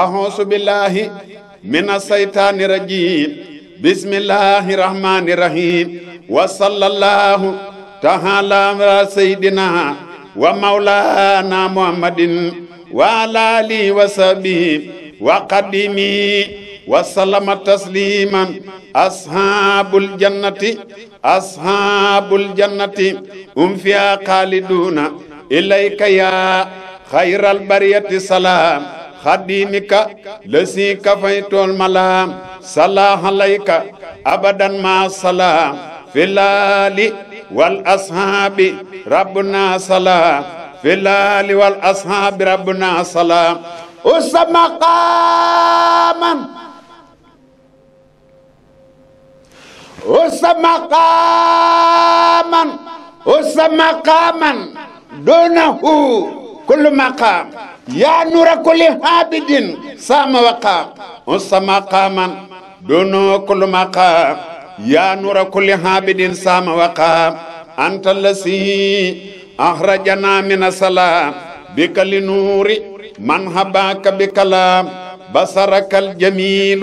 أعوذ بالله من الشيطان الرجيم بسم الله الرحمن الرحيم وصلى الله تعالى على سيدنا ومولانا محمد وعلى آله وصحبه وقدم وسلم تسليما أصحاب الجنة أصحاب الجنة هم فيها خالدون إليك يا خير البرية سلام xadimika lasi kafay tool malaam salaah alayka abadan ma salaam filaali wal ashaabi rabbuna salaam filaali wal ashaabi rabbuna salaam ussa maqaaman ussa maqaaman ussa كل مقام يا نور كل عابد سام وقام انس قاما دون كل مقام يا نور كل عابد سام وقام أنت الذي أخرجنا من السلام بك لنور من هباك بكلام بصرك الجميل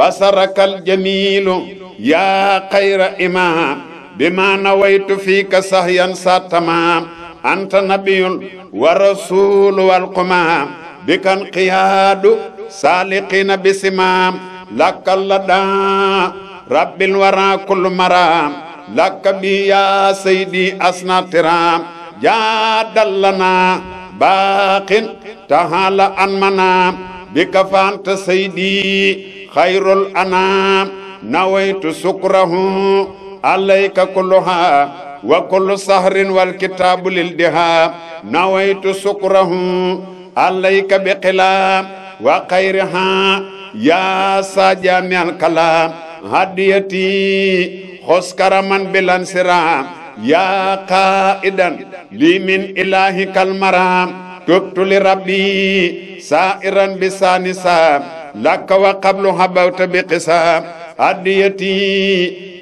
بصرك الجميل يا خير إمام بما نويت فيك سهيا ساتمام anta nabiyun wa rasulu wal bikan qiyaadu saaliqiina bisimaam lakka ladaa rabbil waraa kullu maraam lakka bi yaa saydi asna tiraam jaadal lanaa baaqin tahaala an manaam bika faanta saydi xayrul anaam nawaytu sukrahu alayka kulluhaa وكل سهر والكتاب للدها نويت سكره عليك بقلام وخيرها يا ساجامع الكلام هديتي خس كرما بالانسرام يا قائدا لي من إلهك المرام تبت لربي سائرا بسانسا لك وقبل هبوت بقسام هديتي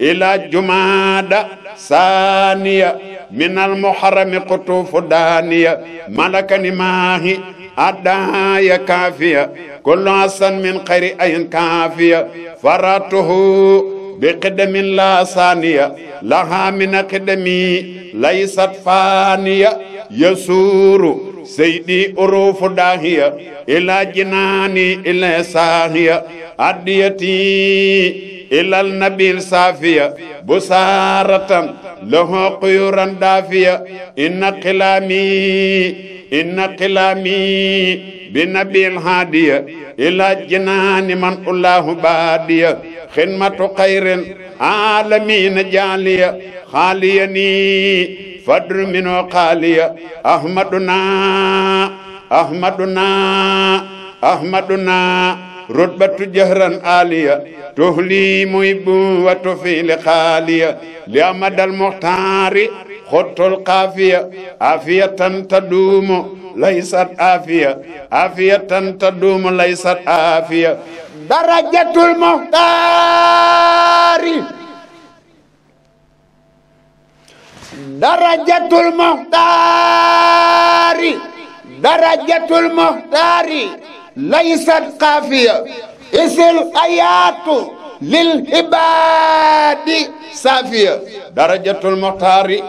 إلى جمادة ثانية من المحرم قطوف دانية ملك نماهي أدايا كافية كل حسن من خير أين كافية فرته بقدم لا ثانية لها من قدمي ليست فانية يسور سيدي أروف داهية إلى جناني إلى ساهية أديتي إلى النبي الصافية بسارة له قيورا دافية إن قلامي إن قلامي بنبي الهادية إلى جنان من الله بادية خدمة خير عالمين جالية خاليني فدر من قالية أحمدنا أحمدنا أحمدنا رتبة جهرا عالية تهلي محب وتفيل خالية لأمد المختار خط القافية عافية تدوم ليست عافية عافية تدوم ليست عافية درجة المختار درجة المختار درجة المختار ليست قافية اسم آيات للعباد صافية درجة المختار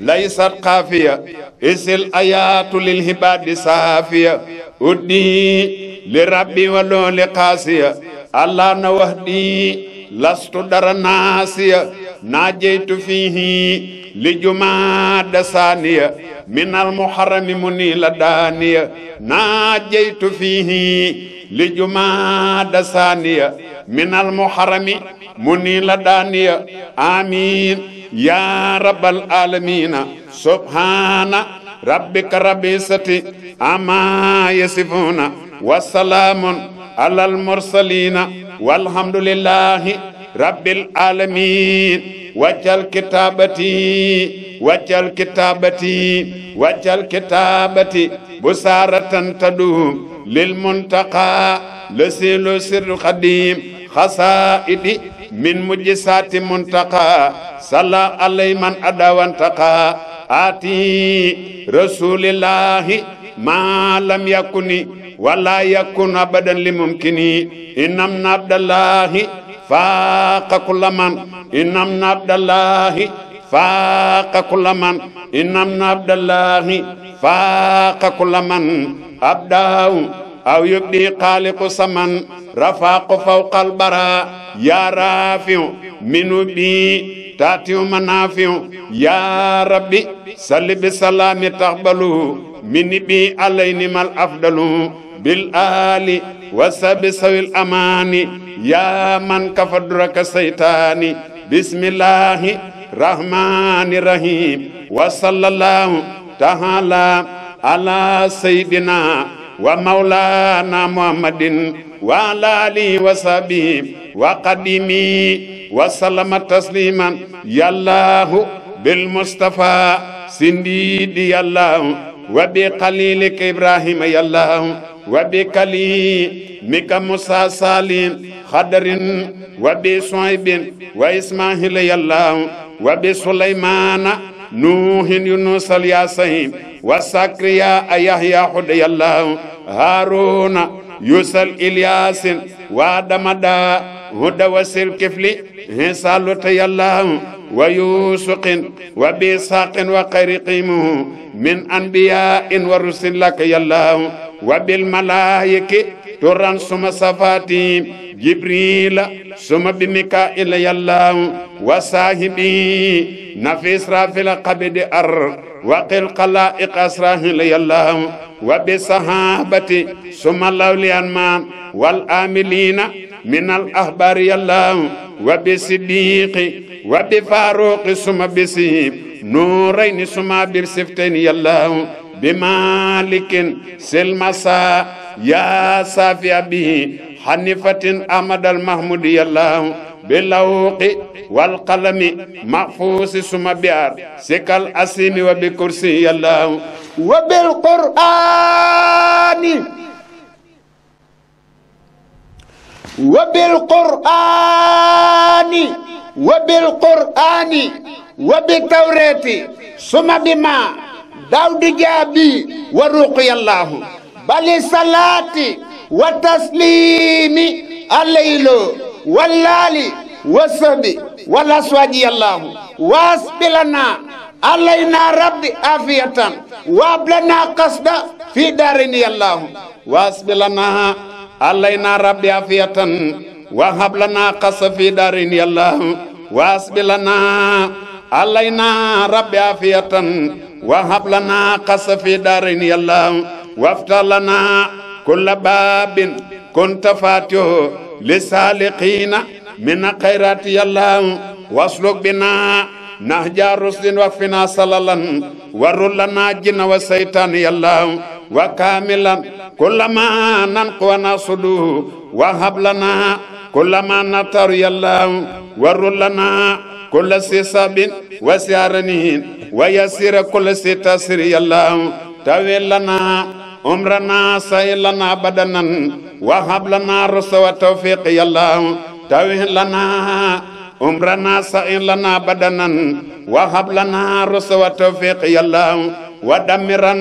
ليست قافية اسم آيات للعباد صافية ودي لربي ولو لقاسية الله نوهدي لست در ناسية ناجيت فيه لجماد ثانية من المحرم منيل دانية ناجيت فيه لجماد ثانية من المحرم منيل دانية آمين يا رب العالمين سبحان ربك رب العزة عما يصفون وسلام على المرسلين والحمد لله rabbil alamin wàccal kitaabati wàccal kitaabati wàccal kitaabati bu saaratan tadu lil muntaqa le silu sirru xadim xasaidi min mujjisaati muntaqa salla alay man adawantaqa aati rasulillahi ma lam yakuni wala abadan li mumkini innam na abdallahi فاق كل من إن عبد الله فاق كل من إن عبد الله فاق كل من أبداه أو يبدي خالق سمن رفاق فوق البراء يا رافع من بي تاتي منافع يا ربي سل بسلام تقبلوا من بي علينا الأفضل بالآل وسب الأمان يا من كفدرك سيطاني بسم الله الرحمن الرحيم وصلى الله تعالى على سيدنا ومولانا محمد وعلى آله وصحبه وقدمي وسلم تسليما يا الله بالمصطفى سندي الله وبقليلك إبراهيم يا الله مك موسى سالم خدر وبصعيب وإسماعيل يا الله وبسليمان نوح يونس الياسين وسكريا أيحيى حد يا الله هارون يوسف إلياس وآدم دا هدى وسير كفلي هنسالوت يا الله ويوسق وبيساق وقريقيمه من أنبياء ورسل لك يالله وبالملائكة تران سما صفاتهم جبريل ثم بميكائيل يالله وصاحبي نفس رافل قبد أر وقل قلائق إسرائيل الله وبصحابة ثم الله والآملين من الأخبار الله وبصديق وبفاروق سما بسي نورين سما برسفتين يالله بمالك سلمسا يا صافي به حنيفة أمد المحمود يالله باللوق والقلم محفوظ سما بيار سك الأسيم وبكرسي يالله وبالقرآن وبالقرآن وبالقرآن وبالتوراة ثم بما داود جابي ورقي الله بل صلاة وتسليم الليل واللالي والصبي سواجي الله واسب لنا علينا ربي عافية وابلنا قصد في دارنا الله واسب لنا علينا ربي عافية وهب لنا قص في دار يا الله واسب لنا علينا ربي عافية وهب لنا قص في دار يا الله وافتح لنا كل باب كنت فاتحه لسالقين من خيرات يا الله واسلك بنا نهج الرشد واكفنا صللا ورلنا جن وسيطان يا الله وكاملا كل ما ننقو نصده وهب لنا كل ما نطر الله ور لنا كل سيساب وسيارنين ويسير كل سيتسير الله تاويل لنا عمرنا سيل لنا بدنا وهب لنا رسو وتوفيق الله تاويل لنا عمرنا سيل لنا بدنا وهب لنا رسو وتوفيق الله ودمرا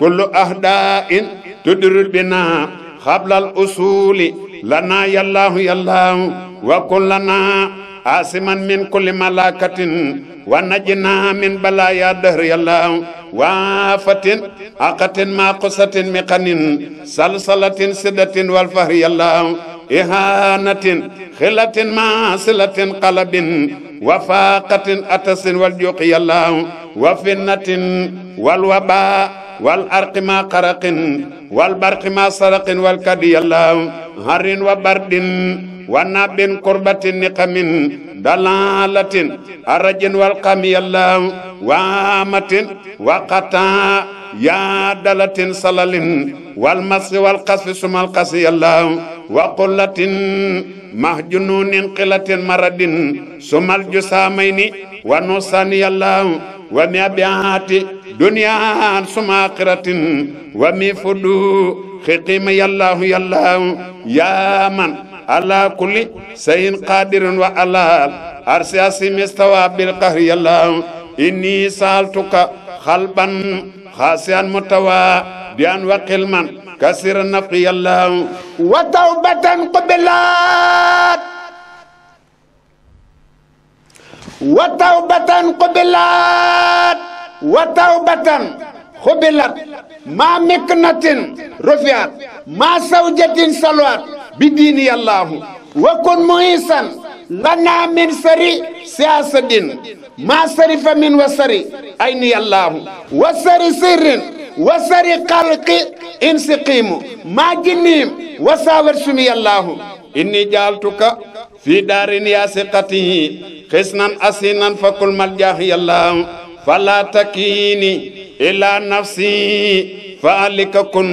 كل أهداء تدر بنا قبل الأصول لنا يا الله يا الله وكن لنا عاصما من كل ملاكة ونجنا من بلايا دهر يا الله وافة عقة ماقصة مقن سلسلة سدة والفهر يا الله إهانة خلة ماصلة قلب وفاقة أتس والجوق يا الله وفنة والوباء wal arqi ma qaraqin wal barqi ma saraqin wal kadi yalla harin wa bardin wa nabin kurbatin niqamin dalalatin arajin wal qami yalla wa amatin wa qata ya salalin wal masi wal kasfi sumal kasi yalla wa qullatin mahjununin qilatin maradin sumal jusamaini wa nusani yalla ومبيات دنيا سما ومي ومفدو خقيم يالله يالله يا من على كل شيء قادر وعلى عرش مستوى بالقهر يالله إني سألتك خلبا خاسيا ديان وقلما كسر النفق يالله وتوبة قبلات wa tawbatan qubilat wa tawbatan qubilat ma miknatin rufiat ma sawjatin salwat bi diini wa kun muisan lana min sari siyasadin ma sarifa min wa sari ayni wa sari sirrin wa sari qalqi insiqimu ma jinniim wa sawar sumi inni jaaltuka في دار يا ثقتي خسنا أسنا فكل ملجاه الله فلا تكيني إلى نفسي فألك كن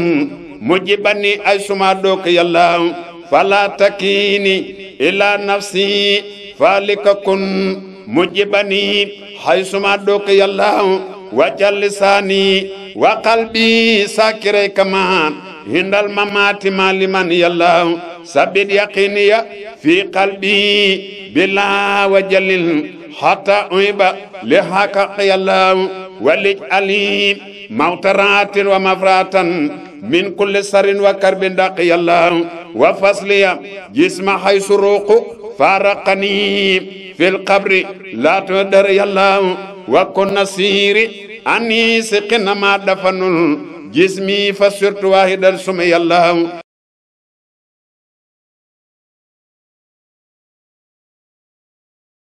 مجبني أيشما دوك الله فلا تكيني إلى نفسي فألك كن مجبني حيثما دوك الله وجل لساني وقلبي ساكري كمان هند الممات ما لمن الله سبب يقيني في قلبي بلا وجل حتى أعيب لحق الله ولجعلي موترات ومفراتا من كل سر وكرب دقي الله وفصلي جسم حيث روق فارقني في القبر لا تدر الله وكن نصير أني سقنا ما دفن جسمي فسرت واحدا سمي الله